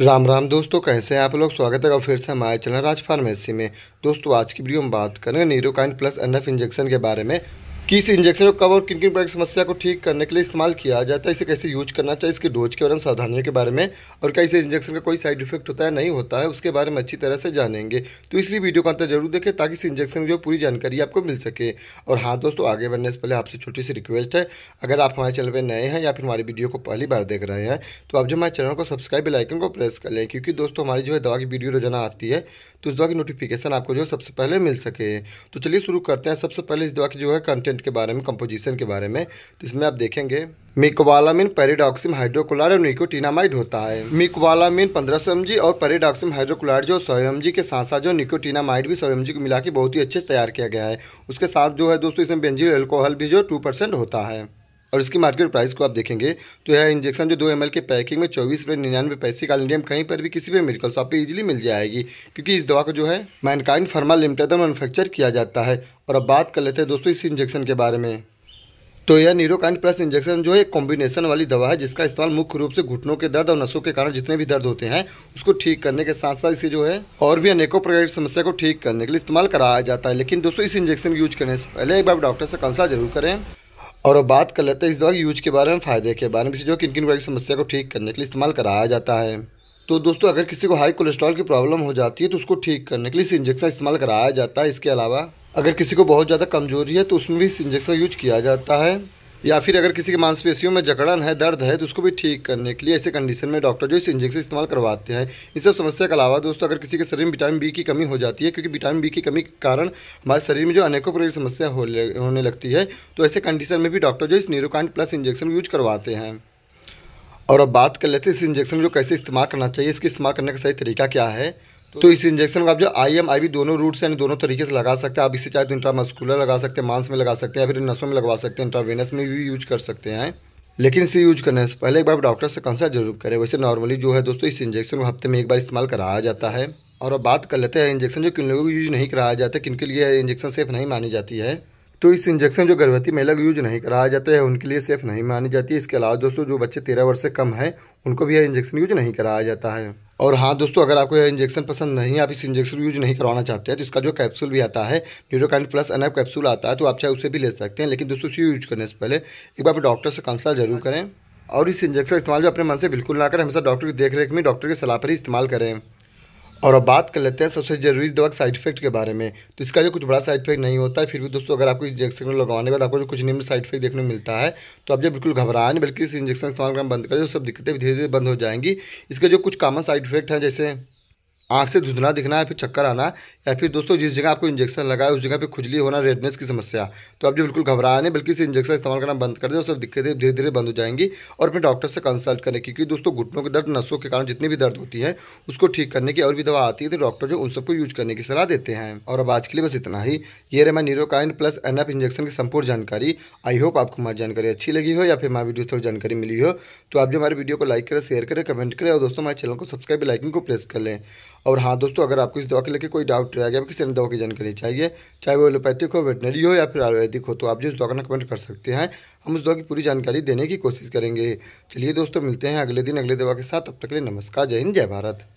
राम राम दोस्तों कैसे हैं आप लोग स्वागत है फिर से हमारे चैनल राज फार्मेसी में दोस्तों आज की वीडियो हम बात करेंगे नीरोकाइन प्लस एनएफ इंजेक्शन के बारे में किस इंजेक्शन को कब और किन किन प्रकार की समस्या को ठीक करने के लिए इस्तेमाल किया जाता है इसे कैसे यूज करना चाहिए इसके डोज के बारे में सावधानियों के बारे में और क्या इस इंजेक्शन का कोई साइड इफेक्ट होता है नहीं होता है उसके बारे में अच्छी तरह से जानेंगे तो इसलिए वीडियो को अंतर जरूर देखें ताकि इस इंजेक्शन की जो पूरी जानकारी आपको मिल सके और हाँ दोस्तों आगे बढ़ने से पहले आपसे छोटी सी रिक्वेस्ट है अगर आप हमारे चैनल पर नए हैं या फिर हमारी वीडियो को पहली बार देख रहे हैं तो आप जो हमारे चैनल को सब्सक्राइब लाइकन को प्रेस कर लें क्योंकि दोस्तों हमारी जो है दवा की वीडियो रोजाना आती है तो इस दवा की नोटिफिकेशन आपको जो है सबसे पहले मिल सके तो चलिए शुरू करते हैं सबसे पहले इस दवा की जो है कंटेंट के बारे में कंपोजिशन के बारे में तो इसमें आप देखेंगे मिकवालामिन पेरिडॉक्सिम हाइड्रोक्लोर और निकोटिनामाइड होता है मिकवालामिन पंद्रह सौ एमजी और पेरिडॉक्सिम हाइड्रोक्लोराइड जो सौ एमजी के साथ साथ जो निकोटिनामाइड भी सौ जी को मिला के बहुत ही अच्छे से तैयार किया गया है उसके साथ जो है दोस्तों इसमें बेंजिल एल्कोहल भी जो टू परसेंट होता है और इसकी मार्केट प्राइस को आप देखेंगे तो यह इंजेक्शन जो दो एम के पैकिंग में चौबीस रुपये निन्यानवे पैसे का इंडियम कहीं पर भी किसी भी मेडिकल शॉप पे इजीली मिल जाएगी क्योंकि इस दवा को जो है मैनकाइन फर्मा लिमिटेड मैनुफैक्चर किया जाता है और अब बात कर लेते हैं दोस्तों इस इंजेक्शन के बारे में तो यह नीरोकाइन प्लस इंजेक्शन जो है एक कॉम्बिनेशन वाली दवा है जिसका इस्तेमाल मुख्य रूप से घुटनों के दर्द और नसों के कारण जितने भी दर्द होते हैं उसको ठीक करने के साथ साथ इसे जो है और भी अनेकों प्रकार की समस्या को ठीक करने के लिए इस्तेमाल कराया जाता है लेकिन दोस्तों इस इंजेक्शन यूज करने से पहले एक बार डॉक्टर से कंसल्ट जरूर करें और अब बात कर लेते हैं इस दवा के यूज के बारे में फ़ायदे के बारे में जो किन किन प्रकार की समस्या को ठीक करने के लिए इस्तेमाल कराया जाता है तो दोस्तों अगर किसी को हाई कोलेस्ट्रॉल की प्रॉब्लम हो जाती है तो उसको ठीक करने के लिए इस इंजेक्शन इस्तेमाल कराया जाता है इसके अलावा अगर किसी को बहुत ज़्यादा कमजोरी है तो उसमें भी इस इंजेक्शन यूज किया जाता है या फिर अगर किसी के मांसपेशियों में जकड़न है दर्द है तो उसको भी ठीक करने के लिए ऐसे कंडीशन में डॉक्टर जो इस इंजेक्शन इस्तेमाल करवाते हैं इन सब समस्या के अलावा दोस्तों अगर किसी के शरीर में विटामिन बी की कमी हो जाती है क्योंकि विटामिन बी की कमी के कारण हमारे शरीर में जो अनेकों प्रकार की समस्या हो होने लगती है तो ऐसे कंडीशन में भी डॉक्टर जो इस न्यूरोकांड प्लस इंजेक्शन यूज करवाते हैं और अब बात कर लेते हैं इस इंजेक्शन को कैसे इस्तेमाल करना चाहिए इसके इस्तेमाल करने का सही तरीका क्या है तो इस इंजेक्शन का आप जो आई एम आई बी दोनों रूट से यानी दोनों तरीके से लगा सकते हैं आप इसे चाहे तो इंट्रामस्कुलर लगा सकते हैं मांस में लगा सकते हैं या फिर नसों में लगवा सकते हैं इंट्रावेनस में भी यूज कर सकते हैं लेकिन इसे यूज करने से पहले एक बार डॉक्टर से कंसल्ट जरूर करें वैसे नॉर्मली जो है दोस्तों इस इंजेक्शन को हफ्ते में एक बार इस्तेमाल कराया जाता है और अब बात कर लेते हैं इंजेक्शन जो किन लोगों को यूज नहीं कराया जाता किन के लिए इंजेक्शन सेफ नहीं मानी जाती है तो इस इंजेक्शन जो गर्भवती महिला को यूज नहीं कराया जाता है उनके लिए सेफ नहीं मानी जाती इसके अलावा दोस्तों जो बच्चे तेरह वर्ष से कम है उनको भी यह इंजेक्शन यूज नहीं कराया जाता है और हाँ दोस्तों अगर आपको यह इंजेक्शन पसंद नहीं है आप इस इंजेक्शन यूज नहीं करवाना चाहते हैं तो इसका जो कैप्सूल भी आता है न्यूरोकाइन प्लस एनएफ कैप्सूल आता है तो आप चाहे उसे भी ले सकते हैं लेकिन दोस्तों उसे यूज करने से पहले एक बार डॉक्टर से कंसल्ट जरूर करें और इस इंजेक्शन का इस्तेमाल जो अपने मन से बिल्कुल ना करें हमेशा डॉक्टर की देख रेख में डॉक्टर की सलाह पर ही इस्तेमाल करें और अब बात कर लेते हैं सबसे जरूरी दवा साइड इफेक्ट के बारे में तो इसका जो कुछ बड़ा साइड इफेक्ट नहीं होता है फिर भी दोस्तों अगर आपको इंजेक्शन लगवाने के बाद आपको जो कुछ निम्न साइड इफेक्ट देखने को मिलता है तो आप जो बिल्कुल घबराएं बल्कि इस इंजेक्शन इस्तेमाल करना बंद करें तो सब दिक्कतें धीरे धीरे बंद हो जाएंगी इसके जो कुछ कामन साइड इफेक्ट हैं जैसे आंख से धुंधला दिखना या फिर चक्कर आना या फिर दोस्तों जिस जगह आपको इंजेक्शन लगाए उस जगह पे खुजली होना रेडनेस की समस्या तो आप जो बिल्कुल घबराया नहीं बल्कि इस इंजेक्शन इस्तेमाल करना बंद कर दें और सब दिक्कतें धीरे धीरे बंद हो जाएंगी और अपने डॉक्टर से कंसल्ट करें क्योंकि दोस्तों घुटनों के दर्द नसों के कारण जितनी भी दर्द होती है उसको ठीक करने की और भी दवा आती है तो डॉक्टर जो उन सबको यूज करने की सलाह देते हैं और अब आज के लिए बस इतना ही ये रहा नीरोकाइन प्लस एन इंजेक्शन की संपूर्ण जानकारी आई होप आपको हमारी जानकारी अच्छी लगी हो या फिर हमारी वीडियो थोड़ी जानकारी मिली हो तो आप जो हमारे वीडियो को लाइक करें शेयर करें कमेंट करें और दोस्तों हमारे चैनल को सब्सक्राइब लाइकिंग को प्रेस कर लें और हाँ दोस्तों अगर आपको इस दवा के लेकर कोई डाउट रह गया किसी ने दवा की जानकारी चाहिए चाहे वो एलोपैथिक हो वेटनरी हो या फिर आयुर्वेदिक हो तो आप जो इस दवा का कमेंट कर सकते हैं हम उस दवा की पूरी जानकारी देने की कोशिश करेंगे चलिए दोस्तों मिलते हैं अगले दिन अगले दवा के साथ अब तक के लिए नमस्कार जय हिंद जय भारत